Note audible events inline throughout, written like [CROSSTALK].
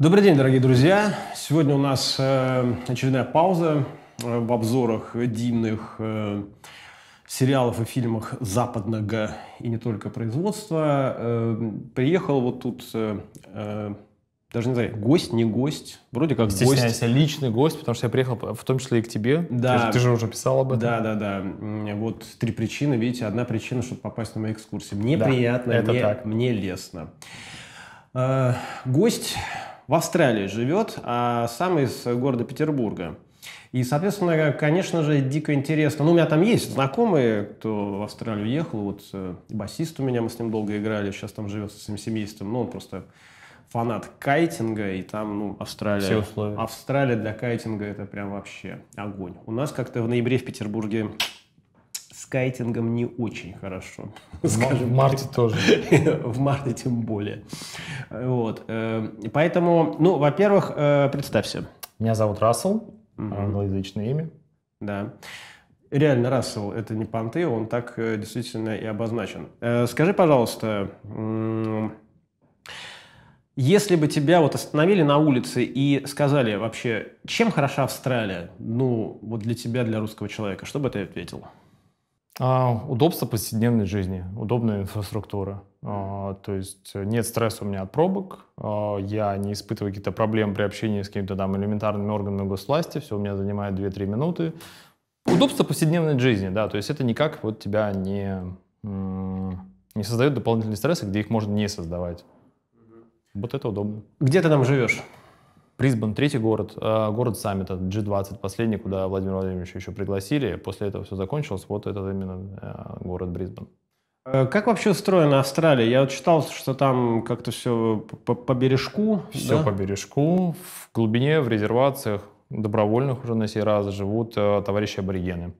Добрый день, дорогие друзья! Сегодня у нас э, очередная пауза э, в обзорах дивных э, сериалов и фильмах западного и не только производства. приехал вот тут, даже не знаю, гость, не гость, вроде как гость. личный гость, потому что я приехал в том числе и к тебе. Да. Ты же, ты же уже писал об этом. Да, да, да. Вот три причины, видите, одна причина, чтобы попасть на мою экскурсию Мне да, приятно, это мне, так. мне лестно. Гость в Австралии живет, а сам из города Петербурга. И, соответственно, конечно же, дико интересно. Ну, у меня там есть знакомые, кто в Австралию ехал. Вот э, басист у меня, мы с ним долго играли, сейчас там живет со своим семейством. Ну, он просто фанат кайтинга, и там, ну, Австралия. Все условия. Австралия для кайтинга это прям вообще огонь. У нас как-то в ноябре в Петербурге скайтингом не очень хорошо. Скажем, в марте тоже. [LAUGHS] В марте тем более. Вот. Э, поэтому, ну, во-первых, э, представься. Меня зовут Рассел, англоязычное имя. Да. Реально, Рассел — это не понты, он так э, действительно и обозначен. Скажи, пожалуйста, если бы тебя вот остановили на улице и сказали вообще, чем хороша Австралия, ну, вот для тебя, для русского человека, что бы ты ответил? А, удобство повседневной жизни, удобная инфраструктура. А, то есть нет стресса у меня от пробок, а, я не испытываю какие-то проблемы при общении с какими-то там элементарными органами госвласти, все у меня занимает 2-3 минуты. Удобство повседневной жизни, да, то есть это никак вот тебя не, не создает дополнительные стрессы, где их можно не создавать. Вот это удобно. Где ты там живешь? Брисбен, третий город, а, город саммита, G20, последний, куда Владимир Владимирович еще пригласили. После этого все закончилось. Вот этот именно а, город Брисбен. Э, как вообще устроена Австралия? Я вот читал, что там как-то все по, по бережку. Все да? по бережку, в глубине, в резервациях, добровольных уже на сей раз живут э, товарищи аборигены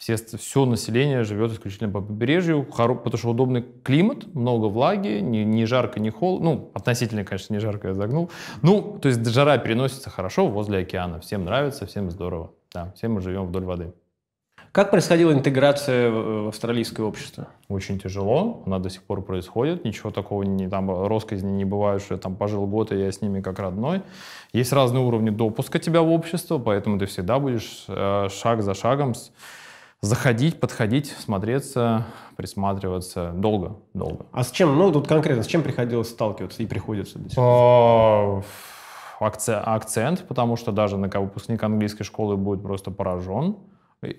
все, все население живет исключительно по побережью, потому что удобный климат, много влаги, не, не жарко, не холодно. Ну, относительно, конечно, не жарко, я загнул. Ну, то есть жара переносится хорошо возле океана. Всем нравится, всем здорово. Да, все мы живем вдоль воды. Как происходила интеграция в австралийское общество? Очень тяжело, она до сих пор происходит. Ничего такого не там росказни не бывает, что я там пожил год, и я с ними как родной. Есть разные уровни допуска тебя в общество, поэтому ты всегда будешь э, шаг за шагом с заходить, подходить, смотреться, присматриваться долго, долго. А с чем, ну тут конкретно, с чем приходилось сталкиваться и приходится? О, а, акцент, потому что даже на выпускник английской школы будет просто поражен.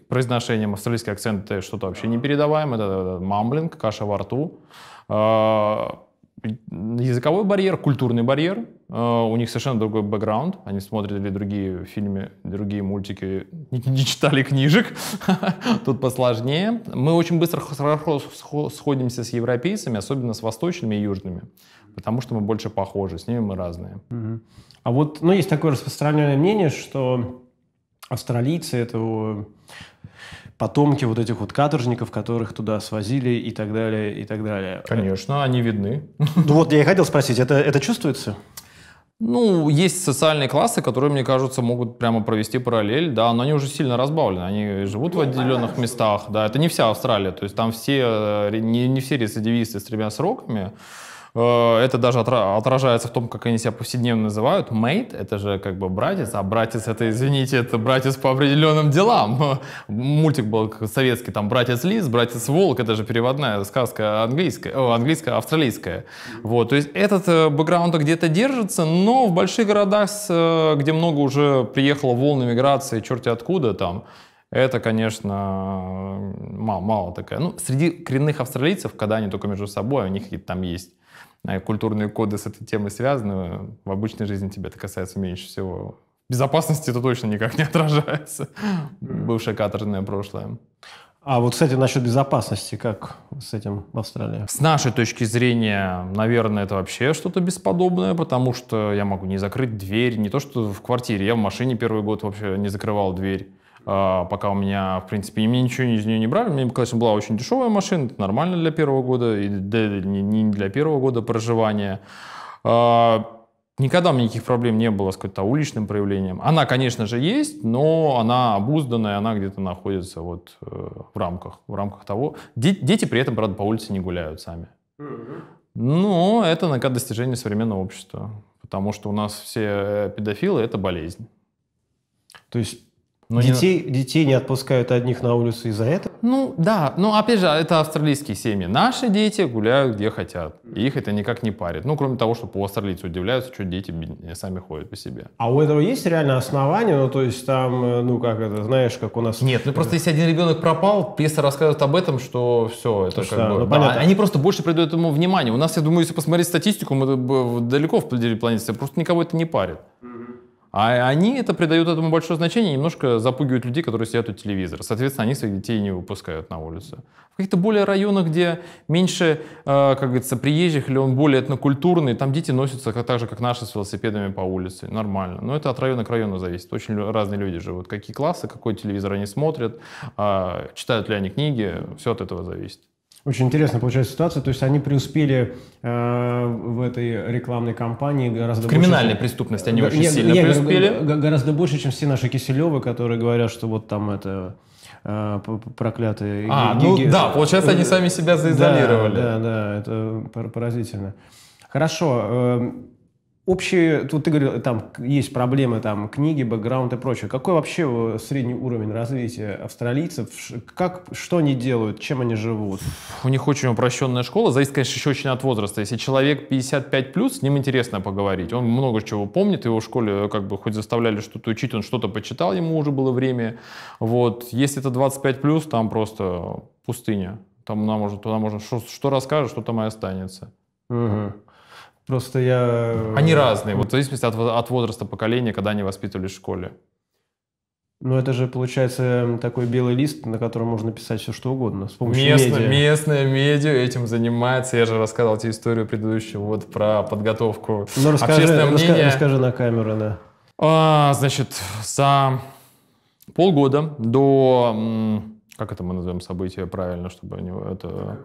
Произношением австралийский акцент это что-то вообще непередаваемое, это, это мамблинг, каша во рту. А, языковой барьер, культурный барьер, а, у них совершенно другой бэкграунд, они смотрели другие фильмы, другие мультики, не, не читали книжек, [LAUGHS] тут посложнее. Мы очень быстро сходимся с европейцами, особенно с восточными и южными, потому что мы больше похожи, с ними мы разные. А вот, ну, есть такое распространенное мнение, что австралийцы — это потомки вот этих вот каторжников, которых туда свозили и так далее, и так далее. Конечно, они видны. Ну вот я и хотел спросить, это, это чувствуется? Ну, есть социальные классы, которые, мне кажется, могут прямо провести параллель, да, но они уже сильно разбавлены, они живут ну, в отделенных понятно, местах, да, это не вся Австралия, то есть там все, э, не, не все рецидивисты с тремя сроками, Э, это даже отражается в том, как они себя повседневно называют. Мейт, это же как бы братец, а братец — это, извините, это братец по определенным делам. [LAUGHS] Мультик был советский, там «Братец Лис», «Братец Волк» — это же переводная сказка английская, английская, австралийская. Вот, то есть этот э, бэкграунд где-то держится, но в больших городах, э, где много уже приехало волны миграции, черти откуда там, это, конечно, мало, мало такая. Ну, среди коренных австралийцев, когда они только между собой, у них какие-то там есть а культурные коды с этой темой связаны, в обычной жизни тебя это касается меньше всего. Безопасности это точно никак не отражается. Бывшее каторжное прошлое. А вот, кстати, насчет безопасности, как с этим в Австралии? С нашей точки зрения, наверное, это вообще что-то бесподобное, потому что я могу не закрыть дверь, не то что в квартире, я в машине первый год вообще не закрывал дверь. А, пока у меня, в принципе, и мне ничего из нее не брали. Мне, конечно, была очень дешевая машина, это нормально для первого года, и не для первого года проживания. А, никогда у меня никаких проблем не было с каким-то уличным проявлением. Она, конечно же, есть, но она обузданная, она где-то находится вот э, в рамках, в рамках того. Дети при этом, правда, по улице не гуляют сами. Но ну, это на достижение современного общества, потому что у нас все э, педофилы — это болезнь. То есть но детей, не... детей не отпускают одних на улицу из-за этого? Ну да, но ну, опять же, а это австралийские семьи. Наши дети гуляют где хотят. их это никак не парит. Ну, кроме того, что по австралийцу удивляются, что дети э, сами ходят по себе. А у этого есть реально основания? Ну, то есть там, э, ну, как это, знаешь, как у нас... Нет, ну просто э, если один ребенок пропал, пресса рассказывает об этом, что все, это то, как да, бы... Ну, да, они просто больше придают ему внимания. У нас, я думаю, если посмотреть статистику, мы далеко в планеты, просто никого это не парит. А они это придают этому большое значение, немножко запугивают людей, которые сидят у телевизора. Соответственно, они своих детей не выпускают на улицу. В каких-то более районах, где меньше, э, как говорится, приезжих, или он более этнокультурный, там дети носятся так же, как наши, с велосипедами по улице. Нормально. Но это от района к району зависит. Очень разные люди живут. Какие классы, какой телевизор они смотрят, а, читают ли они книги, все от этого зависит. Очень интересно получается ситуация. То есть они преуспели э, в этой рекламной кампании гораздо в больше. Криминальной чем... преступности они да, э, очень нет, сильно нет, преуспели. Гораздо больше, чем все наши Киселевы, которые говорят, что вот там это э, проклятые. А, ну да, получается, они сами себя заизолировали. Да, да, да это поразительно. Хорошо. Э, общие, вот ты говорил, там есть проблемы, там книги, бэкграунд и прочее. Какой вообще э, средний уровень развития австралийцев? Как, что они делают, чем они живут? У них очень упрощенная школа, зависит, конечно, еще очень от возраста. Если человек 55 плюс, с ним интересно поговорить. Он много чего помнит, его в школе э, как бы хоть заставляли что-то учить, он что-то почитал, ему уже было время. Вот. Если это 25 плюс, там просто пустыня. Там нам можно, туда можно, что, что расскажешь, что там и останется. Угу. Просто я... Э, они разные, вот в зависимости от, от возраста поколения, когда они воспитывались в школе. Ну, это же, получается, эм, такой белый лист, на котором можно писать все, что угодно. С помощью Местно, медиа. Местное медиа этим занимается. Я же рассказывал тебе историю предыдущую вот про подготовку ну, расскажи, общественное мнение. Расскажи, на камеру, да. А, значит, за полгода до... Как это мы назовем событие правильно, чтобы они это...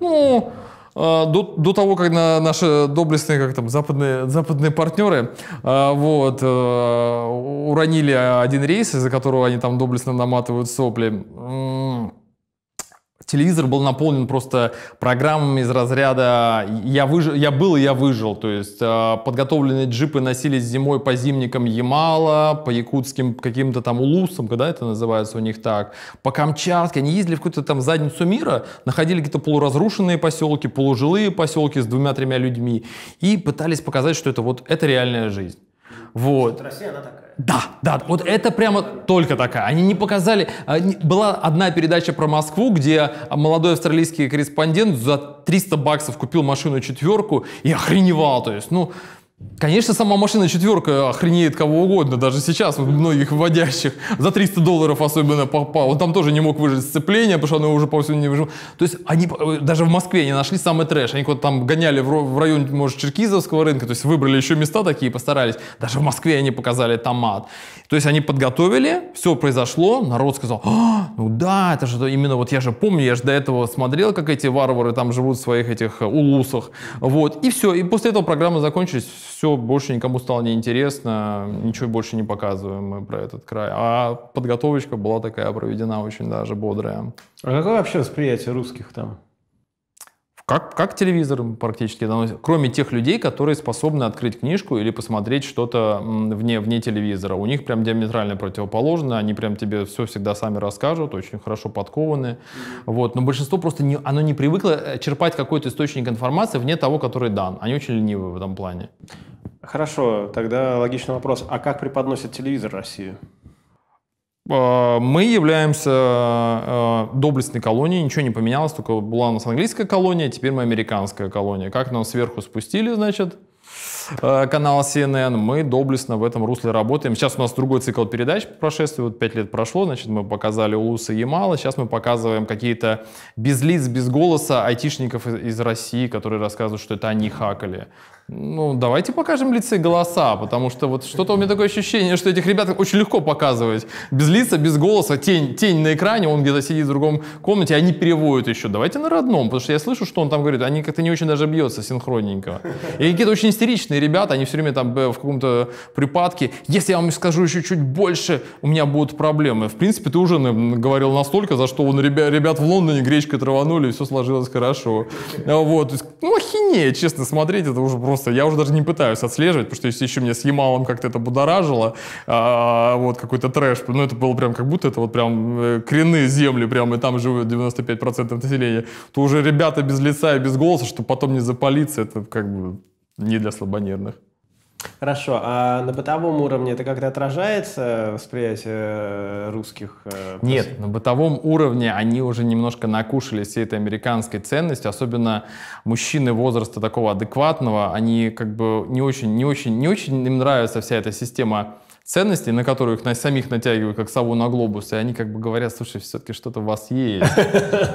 Ну, а, до, до того, как на наши доблестные как там, западные, западные партнеры а, вот, э, уронили один рейс, из-за которого они там доблестно наматывают сопли, телевизор был наполнен просто программами из разряда «я, выж... я был и я выжил». То есть э, подготовленные джипы носились зимой по зимникам Ямала, по якутским каким-то там улусам, когда это называется у них так, по Камчатке. Они ездили в какую-то там задницу мира, находили какие-то полуразрушенные поселки, полужилые поселки с двумя-тремя людьми и пытались показать, что это вот это реальная жизнь. Вот. Россия, она так да, да, вот это прямо только такая. Они не показали... А, была одна передача про Москву, где а, молодой австралийский корреспондент за 300 баксов купил машину четверку и охреневал, то есть, ну, Конечно, сама машина четверка охренеет кого угодно, даже сейчас, вот многих водящих, за 300 долларов особенно попал. Он там тоже не мог выжить сцепление, потому что оно уже повсюду не выжил. То есть они э, даже в Москве не нашли самый трэш. Они куда-то там гоняли в район, может, Черкизовского рынка, то есть выбрали еще места такие, постарались. Даже в Москве они показали томат. То есть они подготовили, все произошло, народ сказал, а, ну да, это же именно вот я же помню, я же до этого смотрел, как эти варвары там живут в своих этих улусах. Вот, и все, и после этого программы закончились, все, больше никому стало неинтересно, ничего больше не показываем мы про этот край. А подготовочка была такая проведена очень даже бодрая. А какое вообще восприятие русских там? как, как телевизор практически доносит, кроме тех людей, которые способны открыть книжку или посмотреть что-то вне, вне телевизора. У них прям диаметрально противоположно, они прям тебе все всегда сами расскажут, очень хорошо подкованы. Вот. Но большинство просто не, оно не привыкло э, черпать какой-то источник информации вне того, который дан. Они очень ленивы в этом плане. Хорошо, тогда логичный вопрос. А как преподносит телевизор Россию? А, мы являемся а, доблестной колонией, ничего не поменялось, только была у нас английская колония, теперь мы американская колония. Как нам сверху спустили, значит, а, канал CNN, мы доблестно в этом русле работаем. Сейчас у нас другой цикл передач прошествия, вот пять лет прошло, значит, мы показали Улуса Ямала, сейчас мы показываем какие-то без лиц, без голоса айтишников из России, которые рассказывают, что это они хакали. Ну, давайте покажем лица и голоса, потому что вот что-то у меня такое ощущение, что этих ребят очень легко показывать. Без лица, без голоса, тень, тень на экране, он где-то сидит в другом комнате, они переводят еще. Давайте на родном, потому что я слышу, что он там говорит, они как-то не очень даже бьются синхронненько. И какие-то очень истеричные ребята, они все время там э, в каком-то припадке. Если я вам скажу еще чуть больше, у меня будут проблемы. В принципе, ты уже говорил настолько, за что он ребят, ребят в Лондоне гречкой траванули, и все сложилось хорошо. Вот. Ну, охинеть, честно, смотреть это уже просто просто, я уже даже не пытаюсь отслеживать, потому что если еще меня с Ямалом как-то это будоражило, а, вот какой-то трэш, ну это было прям как будто это вот прям э, коренные земли прям, и там живут 95% населения, то уже ребята без лица и без голоса, чтобы потом не запалиться, это как бы не для слабонервных. Хорошо. А на бытовом уровне это как-то отражается восприятие э, русских? Э, Нет, на бытовом уровне они уже немножко накушались всей этой американской ценности, особенно мужчины возраста такого адекватного, они как бы не очень, не очень, не очень им нравится вся эта система ценностей, на которые их на самих натягивают, как сову на глобус, и они как бы говорят, слушай, все-таки что-то у вас есть.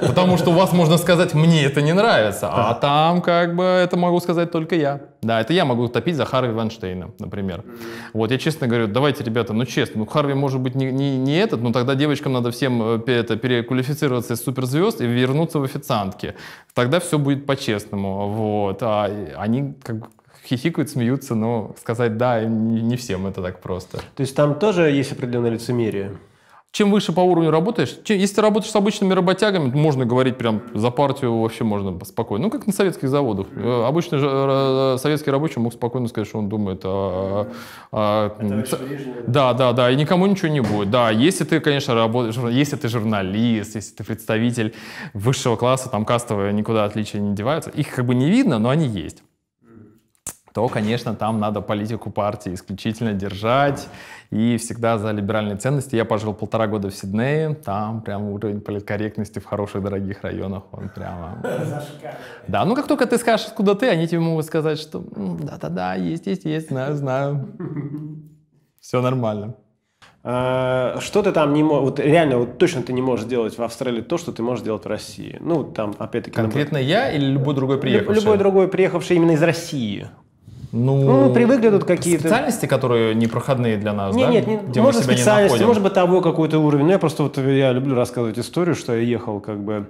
[LAUGHS] Потому что у вас можно сказать, мне это не нравится, а там как бы это могу сказать только я. Да, это я могу топить за Харви Ванштейна, например. Вот я честно говорю, давайте, ребята, ну честно, ну Харви может быть не, не, не этот, но тогда девочкам надо всем э, это, переквалифицироваться из суперзвезд и вернуться в официантки. Тогда все будет по-честному. Вот. А они как бы хихикают, смеются, но сказать «да» не всем это так просто. То есть там тоже есть определенное лицемерие? Чем выше по уровню работаешь, чем, если ты работаешь с обычными работягами, можно говорить прям за партию вообще можно спокойно. Ну, как на советских заводах. Э, обычный же, э, советский рабочий мог спокойно сказать, что он думает о... о, о да, да, да, и никому ничего не будет. Да, если ты, конечно, работаешь, если ты журналист, если ты представитель высшего класса, там кастовые никуда отличия не деваются. Их как бы не видно, но они есть то, конечно, там надо политику партии исключительно держать. И всегда за либеральные ценности. Я пожил полтора года в Сиднее. Там прям уровень политкорректности в хороших дорогих районах. Он прямо... Да, ну как только ты скажешь, откуда ты, они тебе могут сказать, что «Ну, да-да-да, есть, есть, есть, знаю, знаю. Все нормально. Э, что ты там не можешь, вот реально, вот точно ты не можешь делать в Австралии то, что ты можешь делать в России. Ну, там, опять-таки... Конкретно любой... я или любой другой приехавший? Любой другой приехавший именно из России. Ну, ну привыкли тут какие-то. Специальности, которые непроходные для нас, нет, да? Нет, нет, Где может специальности, не может бытовой какой-то уровень. Но ну, я просто вот я люблю рассказывать историю, что я ехал как бы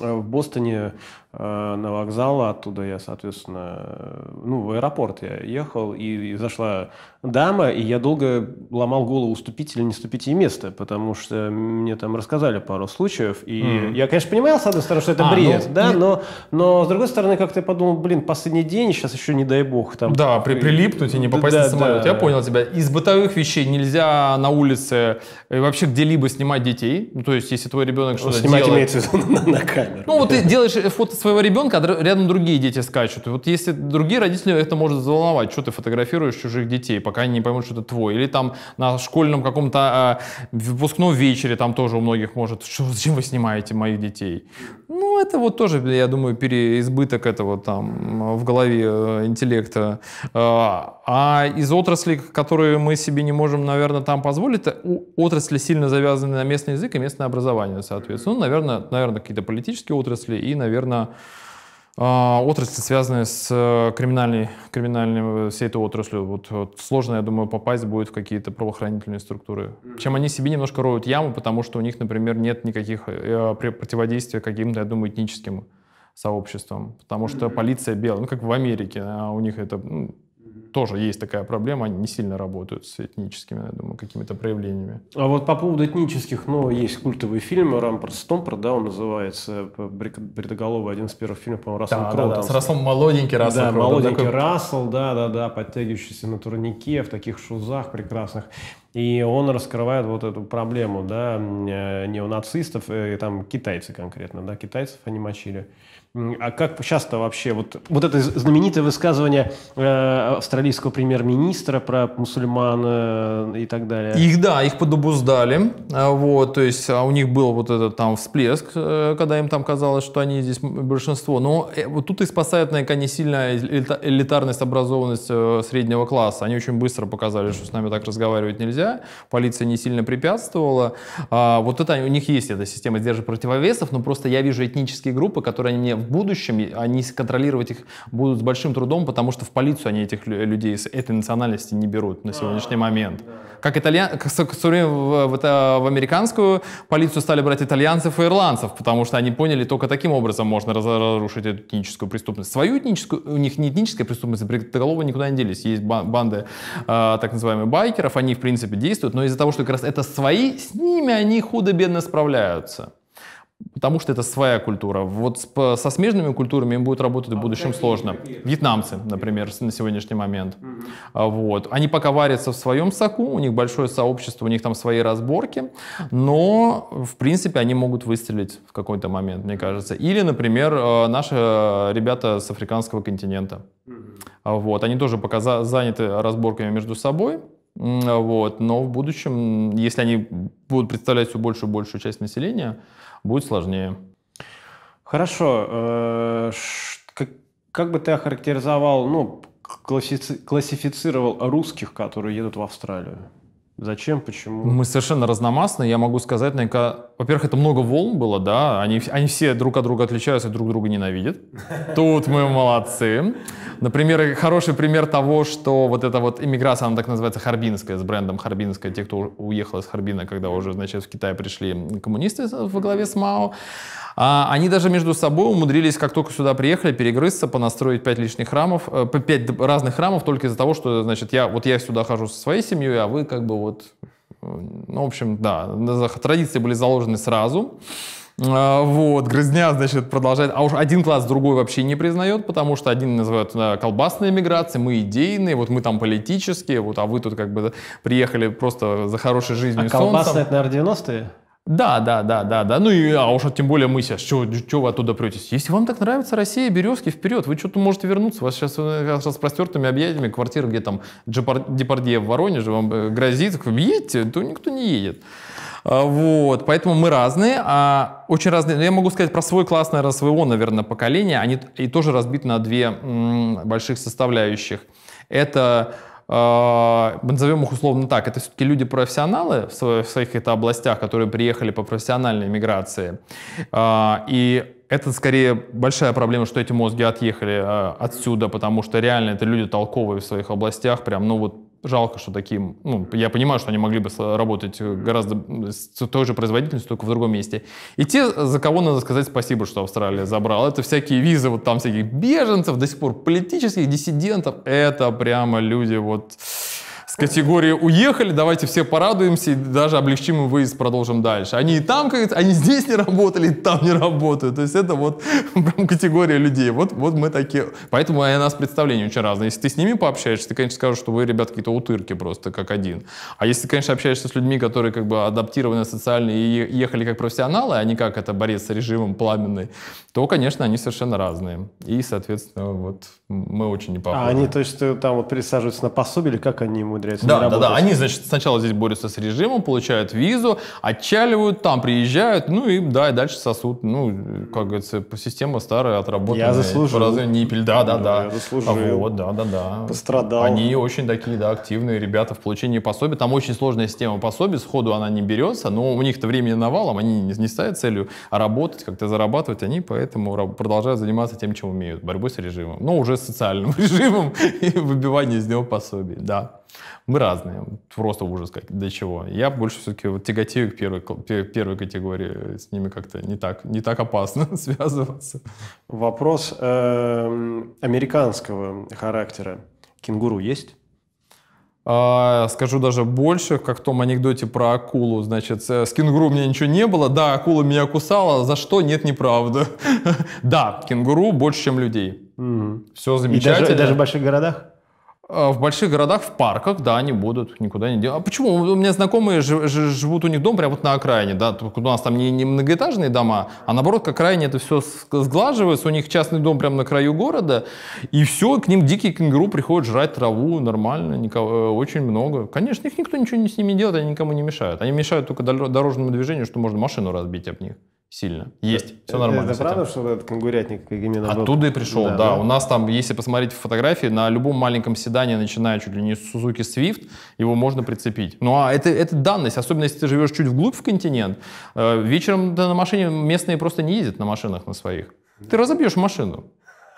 э, в Бостоне Э, на вокзал, а оттуда я, соответственно, э, ну, в аэропорт я ехал, и, и зашла дама, и я долго ломал голову, уступить или не уступить ей место, потому что мне там рассказали пару случаев, и mm. я, конечно, понимал, с одной стороны, что это а, бред, ну, да, и... но, но с другой стороны, как-то я подумал, блин, последний день, сейчас еще, не дай бог, там... Да, при, прилипнуть и не попасть да, на самолет, да, я понял тебя. Из бытовых вещей нельзя на улице вообще где-либо снимать детей, ну, то есть, если твой ребенок что-то делает... Снимать имеется в виду [LAUGHS] на камеру. Ну, вот ты делаешь фото с своего ребенка, а рядом другие дети скачут. И вот если другие родители, это может взволновать, что ты фотографируешь чужих детей, пока они не поймут, что это твой. Или там на школьном каком-то э, выпускном вечере там тоже у многих может, что, зачем вы снимаете моих детей? Ну, это вот тоже, я думаю, переизбыток этого там а, в голове э, интеллекта. А, а из отраслей, которые мы себе не можем, наверное, там позволить, отрасли сильно завязаны на местный язык и местное образование, соответственно. Ну, наверное, наверное какие-то политические отрасли и, наверное, а, отрасли, связанные с э, криминальной, криминальной э, всей этой отраслью. Вот, вот сложно, я думаю, попасть будет в какие-то правоохранительные структуры. Чем они себе немножко роют яму, потому что у них, например, нет никаких э, противодействия каким-то, я думаю, этническим сообществом, потому что полиция белая, ну как в Америке, а у них это ну, тоже есть такая проблема, они не сильно работают с этническими, я думаю, какими-то проявлениями. А вот по поводу этнических, ну, есть культовый фильм «Рампорт Стомпер», да, он называется, э, бредоголовый, один из первых фильмов, по-моему, Рассел да, Кроу. Да, да, с Расселом молоденький Рассел Да, Кроу, молоденький такой... Рассел, да-да-да, подтягивающийся на турнике, в таких шузах прекрасных. И он раскрывает вот эту проблему, да, э, неонацистов, э, и там китайцы конкретно, да, китайцев они мочили. А как часто вообще, вот, вот это знаменитое высказывание э, австралийского премьер-министра про мусульман и так далее? Их, да, их подобуздали, а, вот, то есть а у них был вот этот там всплеск, когда им там казалось, что они здесь большинство, но вот тут и спасает, наверное, не элитарность, образованность среднего класса, они очень быстро показали, что с нами так разговаривать нельзя, нельзя, полиция не сильно препятствовала. А, вот это у них есть эта система сдержек противовесов, но просто я вижу этнические группы, которые они мне в будущем, они контролировать их будут с большим трудом, потому что в полицию они этих людей с этой национальности не берут на сегодняшний а, момент. Как итальян, как все в, в, э, в американскую полицию стали брать итальянцев и ирландцев, потому что они поняли, только таким образом можно разрушить эту этническую преступность. Свою этническую, у них не этническая преступность, а бритоголовы никуда не делись. Есть банды э, так называемых байкеров, они, в принципе, принципе, действуют, но из-за того, что как раз это свои, с ними они худо-бедно справляются. Потому что это своя культура. Вот с, со смежными культурами им будет работать в а будущем а сложно. Вьетнамцы, например, на сегодняшний момент. Угу. Вот. Они пока варятся в своем соку, у них большое сообщество, у них там свои разборки, но, в принципе, они могут выстрелить в какой-то момент, мне кажется. Или, например, э, наши ребята с африканского континента. Угу. Вот. Они тоже пока за, заняты разборками между собой. Вот. Но в будущем, если они будут представлять все большую и большую часть населения, будет сложнее. Хорошо. Э, как, как бы ты охарактеризовал, ну, классифицировал русских, которые едут в Австралию? Зачем, почему? Мы совершенно разномастны. Я могу сказать, наверняка, во-первых, это много волн было, да, они, они все друг от друга отличаются и друг друга ненавидят. [LAUGHS] Тут мы молодцы. Например, хороший пример того, что вот эта вот иммиграция, она так называется, харбинская, с брендом харбинская, те, кто уехал из Харбина, когда уже, значит, в Китай пришли коммунисты во главе с Мао, а, они даже между собой умудрились, как только сюда приехали, перегрызться, понастроить пять лишних храмов, э, пять разных храмов только из-за того, что, значит, я, вот я сюда хожу со своей семьей, а вы как бы вот. Ну, в общем, да, традиции были заложены сразу. А, вот, грызня, значит, продолжает. А уж один класс другой вообще не признает, потому что один называют да, колбасные миграции, мы идейные, вот мы там политические, вот, а вы тут как бы приехали просто за хорошей жизнью а и солнцем. колбасные, это, наверное, 90-е? Да, да, да, да, да. Ну и а уж тем более мы сейчас, что вы оттуда претесь? Если вам так нравится Россия, березки вперед, вы что-то можете вернуться. У Вас сейчас, э, с простертыми объятиями квартира, где там Депардье в Воронеже вам э, грозит, едете, то никто не едет. А, вот, поэтому мы разные, а очень разные. Но Я могу сказать про свой класс, наверное, своего, наверное, поколения. Они и тоже разбиты на две м, больших составляющих. Это а, назовем их условно так, это все-таки люди-профессионалы в своих это областях, которые приехали по профессиональной миграции. А, и это скорее большая проблема, что эти мозги отъехали а, отсюда, потому что реально это люди толковые в своих областях, прям, ну вот жалко, что таким... Ну, я понимаю, что они могли бы работать э, гораздо с той же производительностью, только в другом месте. И те, за кого надо сказать спасибо, что Австралия забрала, это всякие визы вот там всяких беженцев, до сих пор политических диссидентов. Это прямо люди вот с категории «Уехали, давайте все порадуемся и даже облегчим им выезд, продолжим дальше». Они и там, как они здесь не работали, и там не работают. То есть это вот [LAUGHS] прям категория людей. Вот, вот мы такие. Поэтому у нас представления очень разные. Если ты с ними пообщаешься, ты, конечно, скажешь, что вы, ребят, какие-то утырки просто, как один. А если конечно, общаешься с людьми, которые как бы адаптированы социально и ехали как профессионалы, а не как это борец с режимом пламенный, то, конечно, они совершенно разные. И, соответственно, вот мы очень не похожи. А они, то есть, э, там вот пересаживаются на пособие, или как они ему умудряются. Да, да, да. Они, значит, сначала здесь борются с режимом, получают визу, отчаливают, там приезжают, ну и да, и дальше сосут. Ну, как говорится, система старая, отработанная. Я заслужил. Не ниппель, да, да, да. Я заслужил. А вот, да, да, да. Пострадал. Они очень такие, да, активные ребята в получении пособия. Там очень сложная система пособий, сходу она не берется, но у них-то времени навалом, они не ставят целью работать, как-то зарабатывать, они поэтому продолжают заниматься тем, чем умеют, борьбой с режимом. Но ну, уже с социальным [LAUGHS] режимом и выбивание из него пособий, да. Мы разные, просто ужас как, до чего. Я больше все-таки вот тяготею к первой, первой категории, с ними как-то не так, не так опасно [LAUGHS] связываться. Вопрос э, американского характера. Кенгуру есть? А, скажу даже больше, как в том анекдоте про акулу. Значит, с кенгуру у меня ничего не было. Да, акула меня кусала, за что нет, неправда. [LAUGHS] Да, кенгуру больше, чем людей. Все замечательно. И даже в больших городах? А, в больших городах, в парках, да, они будут, никуда не делать. А почему? У меня знакомые ж, ж, живут, у них дом прямо вот на окраине, да, у нас там не, не многоэтажные дома, а наоборот, к окраине это все сглаживается, у них частный дом прямо на краю города, и все, к ним дикие кенгуру приходят жрать траву, нормально, никого, э, очень много. Конечно, их никто ничего не с ними делает, они никому не мешают. Они мешают только дорожному движению, что можно машину разбить об них сильно. Есть, все нормально. Это правда, что этот кангурятник именно Оттуда был? и пришел, да, да. да. Ну. У нас там, если посмотреть фотографии, на любом маленьком седане, начиная чуть ли не с Suzuki Swift, его можно прицепить. Ну а это, это данность, особенно если ты живешь чуть вглубь в континент. Э, вечером да, на машине местные просто не ездят на машинах на своих. Ты разобьешь машину.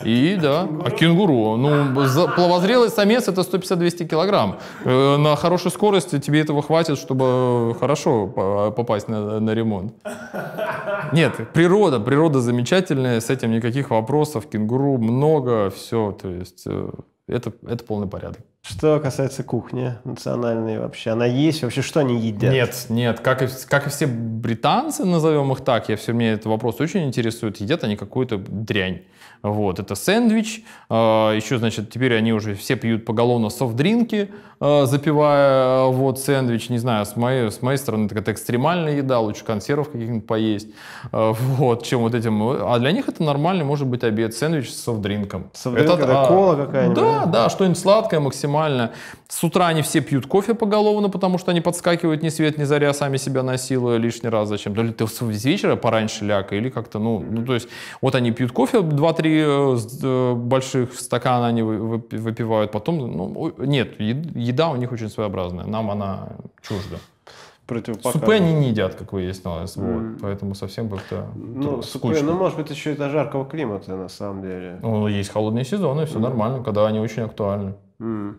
И да, а кенгуру. Ну, плавозрелый самец это 150-200 килограмм. Э, на хорошей скорости тебе этого хватит, чтобы хорошо попасть на, на ремонт. Нет, природа, природа замечательная, с этим никаких вопросов. Кенгуру много, все, то есть э, это, это полный порядок. Что касается кухни национальной вообще, она есть? Вообще, что они едят? Нет, нет, как и, как и все британцы, назовем их так, я все, мне этот вопрос очень интересует, едят они какую-то дрянь. Вот, это сэндвич. А, Еще, значит, теперь они уже все пьют поголовно софт-дринки, а, запивая а, вот сэндвич. Не знаю, с моей, с моей стороны, так это экстремальная еда, лучше консервов каких-нибудь поесть. Вот, чем вот этим. А для них это нормальный, может быть, обед, сэндвич с софт-дринком. Софт-дринк это, это кола какая-нибудь? Да, да, что-нибудь сладкое максимально. С утра они все пьют кофе поголовно, потому что они подскакивают ни свет, ни заря, сами себя насилуя лишний раз зачем-то. ли ты с вечера пораньше ляка или как-то, ну, ну, то есть, вот они пьют кофе 2-3 три э, э, больших стакана они выпивают, потом, ну, нет, еда у них очень своеобразная, нам она чужда. Супы они не едят, как выяснилось, mm. поэтому совсем как-то Ну, супы, ну, может быть, еще из-за жаркого климата, на самом деле. Ну, есть холодные сезоны, все mm. нормально, когда они очень актуальны. Mm.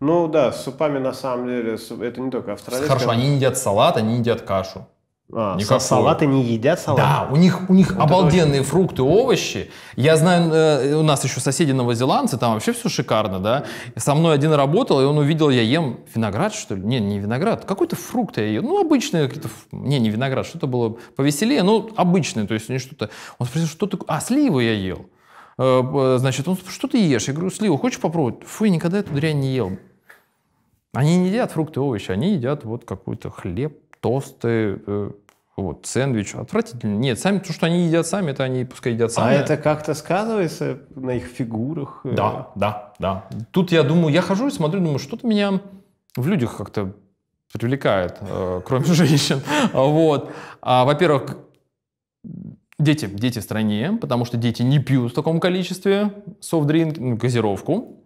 Ну да, с супами на самом деле это не только австралийская. Хорошо, они едят салат, они едят кашу. А, салаты не едят салаты? Да, у них, у них вот обалденные очень... фрукты, овощи. Я знаю, э, у нас еще соседи новозеландцы, там вообще все шикарно, да. Со мной один работал, и он увидел, я ем виноград, что ли? Не, не виноград, какой-то фрукт я ем. Ну, обычный какие-то... Не, не виноград, что-то было повеселее, ну, обычное, то есть не что-то... Он спросил, что такое? А, сливы я ел. Э, э, значит, он что ты ешь? Я говорю, сливу, хочешь попробовать? Фу, я никогда эту дрянь не ел. Они не едят фрукты и овощи, они едят вот какой-то хлеб, тосты, э, вот, сэндвич, отвратительно. Нет, сами, то, что они едят сами, это они пускай едят сами. А это как-то сказывается на их фигурах? Э? Да, да, да. Тут я думаю, я хожу и смотрю, думаю, что-то меня в людях как-то привлекает, э, кроме [LAUGHS] женщин. Вот. А, во-первых, дети, дети страннее, потому что дети не пьют в таком количестве софт-дринк, ну, газировку.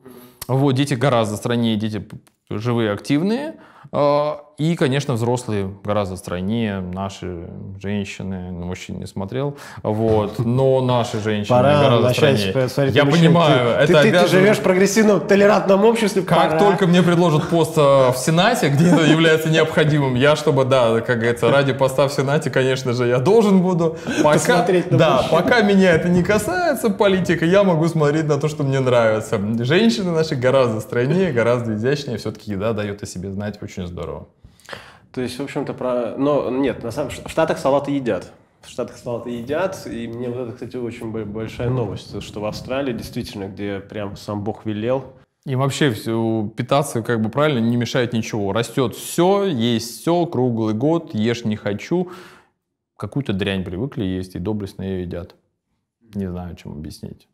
Вот, дети гораздо страннее, дети живые, активные. А, и, конечно, взрослые гораздо стройнее, наши женщины, ну, мужчин не смотрел, вот, но наши женщины Пора гораздо стройнее. Я мужчин, понимаю, ты, это ты, ты, обязан... ты живешь в прогрессивном, толерантном обществе. Как Пора. только мне предложат пост а, в Сенате, где это является необходимым, я, чтобы, да, как говорится, ради поста в Сенате, конечно же, я должен буду. Пока, ну, да, мужчин. пока меня это не касается политика, я могу смотреть на то, что мне нравится. Женщины наши гораздо стройнее, гораздо изящнее, все-таки еда дает о себе знать очень здорово. То есть, в общем-то, про... Но нет, на самом... в Штатах салаты едят. В Штатах салаты едят, и мне вот это, кстати, очень большая новость, что в Австралии действительно, где прям сам Бог велел, и вообще все, питаться как бы правильно не мешает ничего. Растет все, есть все, круглый год, ешь не хочу. Какую-то дрянь привыкли есть и доблестно ее едят. Не знаю, чем объяснить.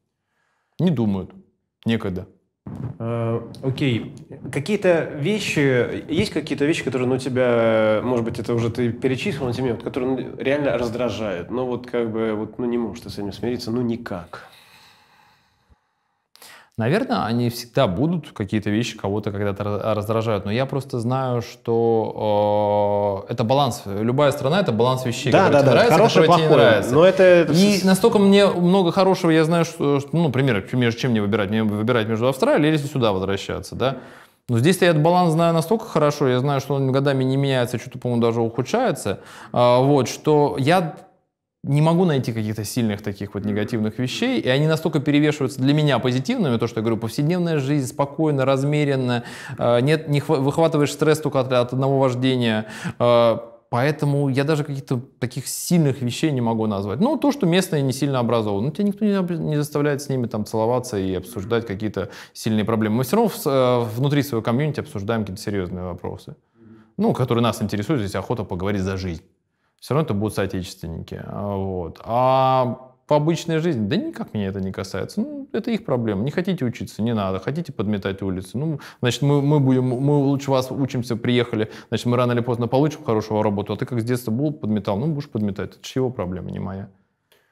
Не думают. Некогда. Э, окей. Okay. Какие-то вещи, есть какие-то вещи, которые ну, тебя, может быть, это уже ты перечислил, но тем не менее, вот, которые ну, реально раздражают. Но ну, вот как бы вот, ну, не можешь ты с этим смириться, ну никак. Наверное, они всегда будут, какие-то вещи кого-то когда-то раздражают, но я просто знаю, что э, это баланс, любая страна это баланс вещей, да, которые да, тебе да, нравится, хорошее, плохое, тебе не нравится. Но это... И настолько мне много хорошего, я знаю, что, ну, например, между чем мне выбирать? Мне выбирать между Австралией или сюда возвращаться, да? Но здесь я этот баланс знаю настолько хорошо, я знаю, что он годами не меняется, что-то, по-моему, даже ухудшается, а, вот, что я не могу найти каких-то сильных таких вот негативных вещей, и они настолько перевешиваются для меня позитивными, то, что я говорю, повседневная жизнь спокойно, размеренно, э, нет, не выхватываешь стресс только от, от одного вождения, э, Поэтому я даже каких-то таких сильных вещей не могу назвать. Ну, то, что местные не сильно образованы. Ну, тебя никто не, не заставляет с ними там целоваться и обсуждать какие-то сильные проблемы. Мы все равно в, э, внутри своего комьюнити обсуждаем какие-то серьезные вопросы. Ну, которые нас интересуют, здесь охота поговорить за жизнь все равно это будут соотечественники. А, вот. А по обычной жизни, да никак меня это не касается. Ну, это их проблема. Не хотите учиться, не надо. Хотите подметать улицы, ну, значит, мы, мы будем, мы лучше вас учимся, приехали, значит, мы рано или поздно получим хорошую работу, а ты как с детства был подметал, ну, будешь подметать. Это чего проблема, не моя.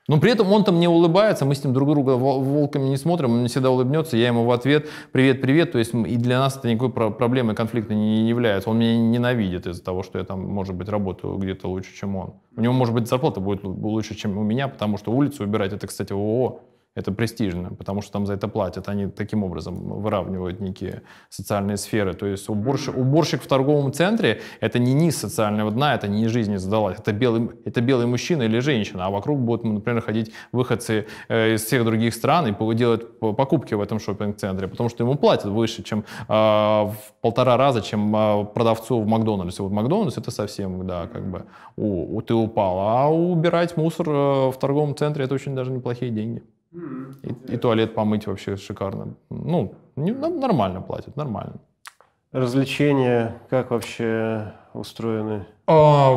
Но при этом он-то мне улыбается, мы с ним друг друга волками не смотрим, он мне всегда улыбнется, я ему в ответ «привет, привет», то есть и для нас это никакой проблемы, конфликта не является. Он меня ненавидит из-за того, что я там, может быть, работаю где-то лучше, чем он. У него, может быть, зарплата будет лучше, чем у меня, потому что улицу убирать, это, кстати, ООО. Это престижно, потому что там за это платят. Они таким образом выравнивают некие социальные сферы. То есть уборщик, уборщик в торговом центре — это не низ социального дна, это не жизнь не задалась. Это белый, это белый мужчина или женщина, а вокруг будут, например, ходить выходцы э, из всех других стран и делать покупки в этом шопинг-центре, потому что ему платят выше, чем э, в полтора раза, чем э, продавцу в Макдональдсе. Вот Макдональдс — это совсем, да, как бы у, у, ты упал. А убирать мусор в торговом центре — это очень даже неплохие деньги. И, и туалет помыть вообще шикарно. Ну, не, ну, нормально платят, нормально. Развлечения как вообще устроены? А,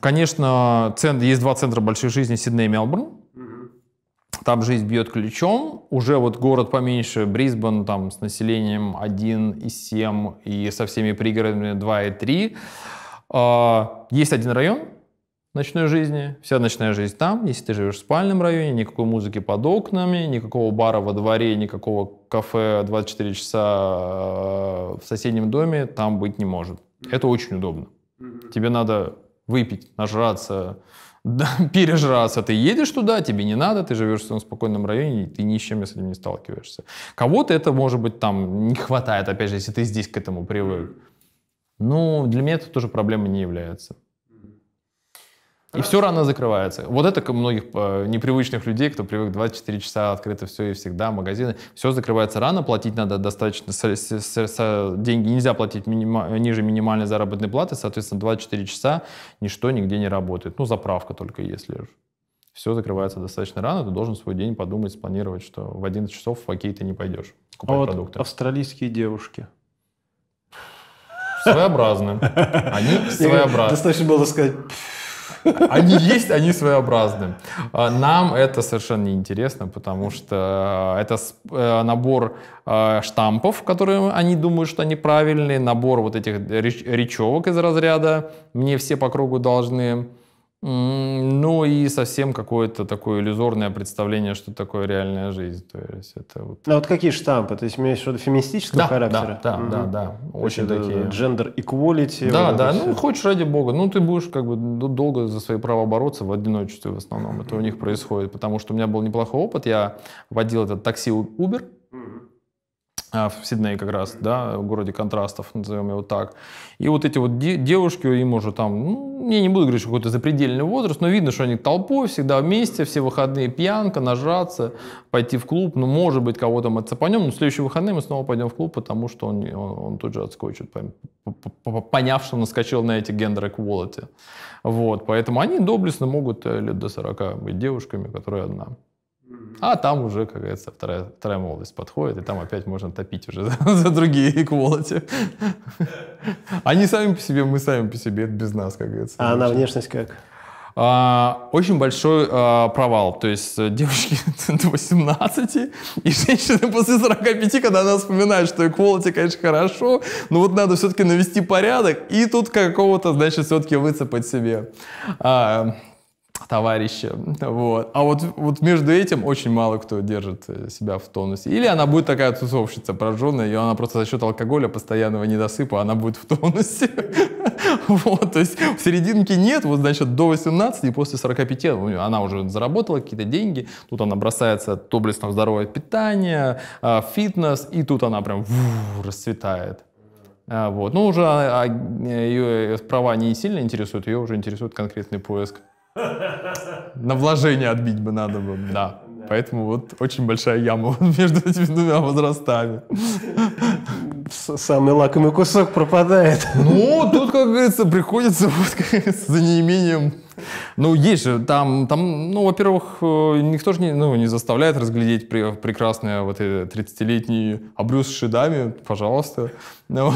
конечно, центр, есть два центра большой жизни, Сидней и Мелбурн. Там жизнь бьет ключом. Уже вот город поменьше, Брисбен, там с населением 1,7 и со всеми пригородами 2,3. А, есть один район, ночной жизни, вся ночная жизнь там, если ты живешь в спальном районе, никакой музыки под окнами, никакого бара во дворе, никакого кафе 24 часа э, в соседнем доме там быть не может. Это очень удобно. Тебе надо выпить, нажраться, [LAUGHS] пережраться. Ты едешь туда, тебе не надо, ты живешь в своем спокойном районе, и ты ни с чем с этим не сталкиваешься. Кого-то это, может быть, там не хватает, опять же, если ты здесь к этому привык. Ну, для меня это тоже проблема не является. И все рано закрывается. Вот это многих э, непривычных людей, кто привык 24 часа открыто все и всегда, магазины, все закрывается рано, платить надо достаточно, с, с, с, деньги нельзя платить минима, ниже минимальной заработной платы, соответственно, 24 часа ничто нигде не работает. Ну, заправка только если все закрывается достаточно рано, ты должен свой день подумать, спланировать, что в 11 часов в окей ты не пойдешь а покупать а вот продукты. австралийские девушки, своеобразны. Они своеобразны. Достаточно было сказать они есть, они своеобразны. А, нам это совершенно не интересно, потому что а, это э, набор а, штампов, которые они думают, что они правильные, набор вот этих речевок из разряда «мне все по кругу должны», ну и совсем какое-то такое иллюзорное представление, что такое реальная жизнь. То есть это вот... А вот какие штампы? То есть у что-то феминистического да, характера? Да, да, угу. да, да. Очень есть, такие. Gender equality. Да, вот да. Ну, хочешь ради бога. Ну, ты будешь как бы долго за свои права бороться в одиночестве в основном. Это у них происходит. Потому что у меня был неплохой опыт. Я водил этот такси Uber. А, в Сиднее как раз, да, в городе контрастов, назовем его так. И вот эти вот де- девушки, им уже там, ну, я не буду говорить, что какой-то запредельный возраст, но видно, что они толпой, всегда вместе, все выходные пьянка, нажраться, пойти в клуб, ну, может быть, кого-то мы отцепанем, но в следующие выходные мы снова пойдем в клуб, потому что он, он, он тут же отскочит, поняв, что наскочил на эти гендер экволити. Вот, поэтому они доблестно могут э, лет до 40 быть девушками, которые одна. А там уже, как говорится, вторая, вторая молодость подходит, и там опять можно топить уже [LAUGHS] за, за другие equality. Они сами по себе, мы сами по себе, это без нас, как говорится. А на внешность как? А, очень большой а, провал. То есть э, девушки [LAUGHS] до 18 и женщины после 45, когда она вспоминает, что equality, конечно, хорошо, но вот надо все-таки навести порядок и тут какого-то, значит, все-таки выцепать себе. А, товарища. Вот. А вот, вот между этим очень мало кто держит э, себя в тонусе. Или она будет такая тусовщица прожженная, и она просто за счет алкоголя, постоянного недосыпа, она будет в тонусе. [LAUGHS] Вот, то есть в серединке нет, вот значит до 18 и после 45 она уже заработала какие-то деньги, тут она бросается топлес там здоровое питание, а, фитнес, и тут она прям расцветает. А, вот. Ну, уже а, ее права не сильно интересуют, ее уже интересует конкретный поиск. [LAUGHS] На вложение отбить бы надо было, да. Поэтому вот очень большая яма между этими двумя возрастами. Самый лакомый кусок пропадает. Ну, тут, как говорится, приходится вот, как говорится, за неимением ну, есть же, там, там ну, во-первых, э, никто же не, ну, не заставляет разглядеть прекрасные вот 30-летние обрюз с пожалуйста. [LAUGHS] Ну,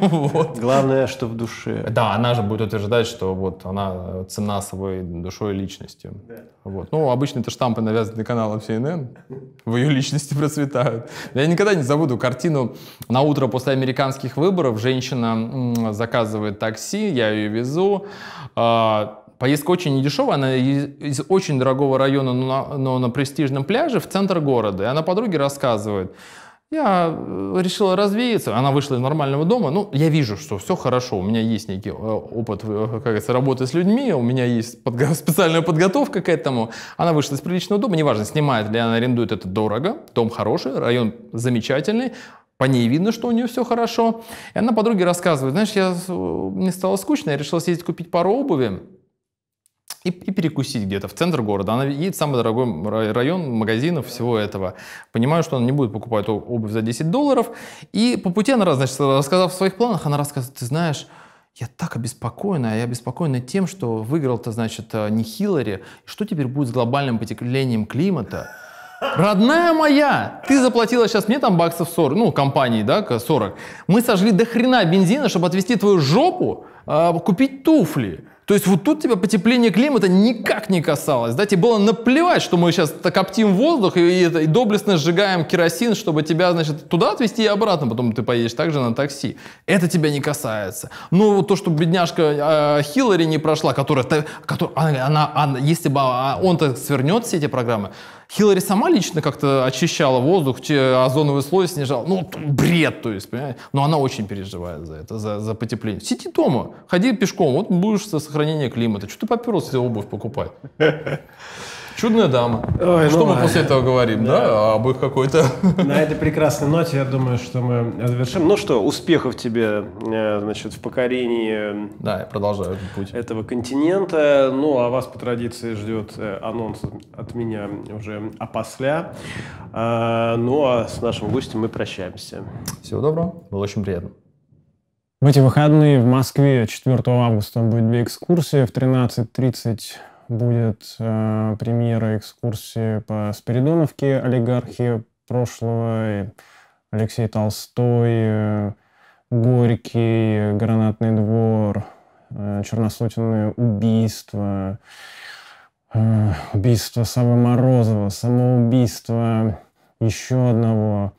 вот. Главное, что в душе. Да, она же будет утверждать, что вот она цена своей душой и личностью. Да. Вот. Ну, обычно это штампы навязаны каналом CNN, в ее личности [LAUGHS] процветают. Я никогда не забуду картину на утро после американских выборов. Женщина заказывает такси, я ее везу. А, Поездка очень недешевая, она из, очень дорогого района, но на, но на престижном пляже в центр города. И она подруге рассказывает. Я э, решила развеяться, она вышла из нормального дома, ну, я вижу, что все хорошо, у меня есть некий э, опыт, э, как говорится, работы с людьми, у меня есть подго [LAUGHS] специальная подготовка к этому. Она вышла из приличного дома, неважно, снимает ли она, арендует это дорого, дом хороший, район замечательный, по ней видно, что у нее все хорошо. И она подруге рассказывает, знаешь, я, мне стало скучно, я решила съездить купить пару обуви и, и перекусить где-то в центр города. Она едет в самый дорогой район магазинов, всего этого. Понимаю, что она не будет покупать обувь за 10 долларов. И по пути она, значит, рассказав в своих планах, она рассказывает, ты знаешь, я так обеспокоена, я обеспокоена тем, что выиграл-то, значит, э, не Хиллари. Что теперь будет с глобальным потеплением климата? Родная моя, ты заплатила сейчас мне там баксов 40, ну, компании, да, 40. Мы сожгли до хрена бензина, чтобы отвезти твою жопу, э, купить туфли. То есть вот тут тебя потепление климата никак не касалось, да, тебе было наплевать, что мы сейчас коптим воздух и, и, и доблестно сжигаем керосин, чтобы тебя, значит, туда отвезти и обратно, потом ты поедешь также на такси. Это тебя не касается. Но вот то, что бедняжка э, Хиллари не прошла, которая, которая она, она, если бы а, он-то свернет все эти программы, Хиллари сама лично как-то очищала воздух, озоновый слой снижала. Ну, бред, то есть, понимаете? Но она очень переживает за это, за, за потепление. Сиди дома, ходи пешком, вот будешь со сохранение климата. Что ты поперлся обувь покупать? Чудная дама. Ой, что ну, мы после этого говорим, да? да? А об их какой-то... На этой прекрасной ноте, я думаю, что мы завершим. Ну что, успехов тебе, э, значит, в покорении... Э, да, я продолжаю этот путь. Этого континента. Ну, а вас по традиции ждет э, анонс от меня уже опосля. А, ну, а с нашим гостем мы прощаемся. Всего доброго. Было очень приятно. В эти выходные в Москве 4 августа будет две экскурсии в 13.30 будет э, премьера экскурсии по Спиридоновке, олигархи прошлого, Алексей Толстой, э, Горький, Гранатный двор, э, черносотенные убийства, э, убийство Савы Морозова, самоубийство еще одного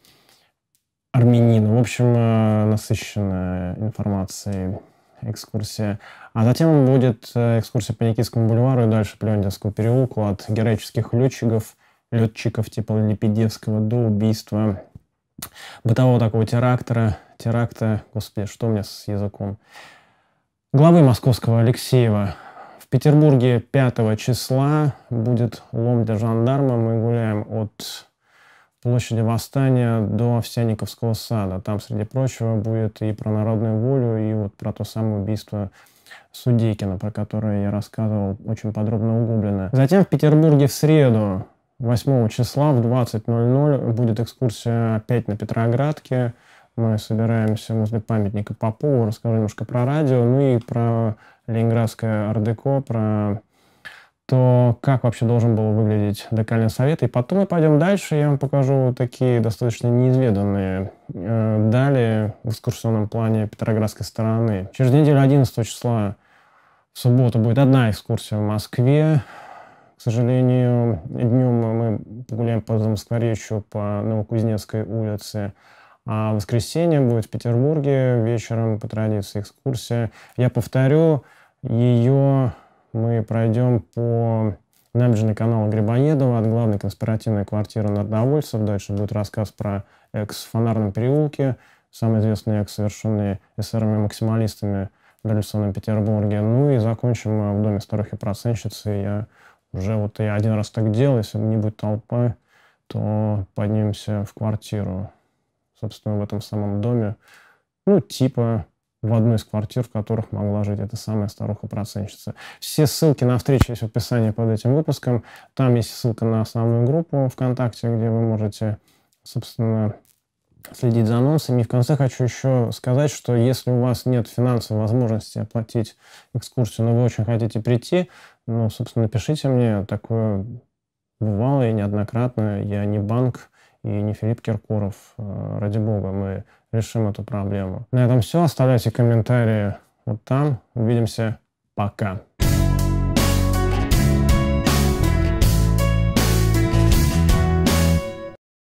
армянина. В общем, э, насыщенная информацией экскурсия. А затем будет э, экскурсия по Никитскому бульвару и дальше по Леонидовскому переулку от героических летчиков, летчиков типа Лепедевского до убийства бытового такого терактора, теракта, господи, что у меня с языком, главы московского Алексеева. В Петербурге 5 числа будет лом для жандарма. Мы гуляем от площади Восстания до Овсяниковского сада. Там, среди прочего, будет и про народную волю, и вот про то самое убийство Судейкина, про которую я рассказывал очень подробно углубленно. Затем в Петербурге в среду 8 числа в 20.00 будет экскурсия опять на Петроградке. Мы собираемся возле памятника Попову, расскажу немножко про радио, ну и про Ленинградское ардеко, про то как вообще должен был выглядеть докальный совет. И потом мы пойдем дальше, я вам покажу такие достаточно неизведанные э, дали в экскурсионном плане Петроградской стороны. Через неделю 11 числа в субботу будет одна экскурсия в Москве. К сожалению, днем мы погуляем по Замоскворечью, по Новокузнецкой улице. А в воскресенье будет в Петербурге вечером по традиции экскурсия. Я повторю, ее мы пройдем по набережной канала Грибоедова от главной конспиративной квартиры народовольцев. Дальше будет рассказ про экс в фонарном переулке, самый известный экс, совершенный эсерами-максималистами в революционном Петербурге. Ну и закончим мы в доме старухи проценщицы. Я уже вот я один раз так делал, если не будет толпы, то поднимемся в квартиру, собственно, в этом самом доме. Ну, типа в одной из квартир, в которых могла жить эта самая старуха-процентщица. Все ссылки на встречу есть в описании под этим выпуском. Там есть ссылка на основную группу ВКонтакте, где вы можете, собственно, следить за анонсами. И в конце хочу еще сказать, что если у вас нет финансовой возможности оплатить экскурсию, но вы очень хотите прийти, ну, собственно, пишите мне. Такое бывало и неоднократно. Я не банк, и не Филипп Киркоров. Э, ради бога, мы решим эту проблему. На этом все. Оставляйте комментарии вот там. Увидимся. Пока.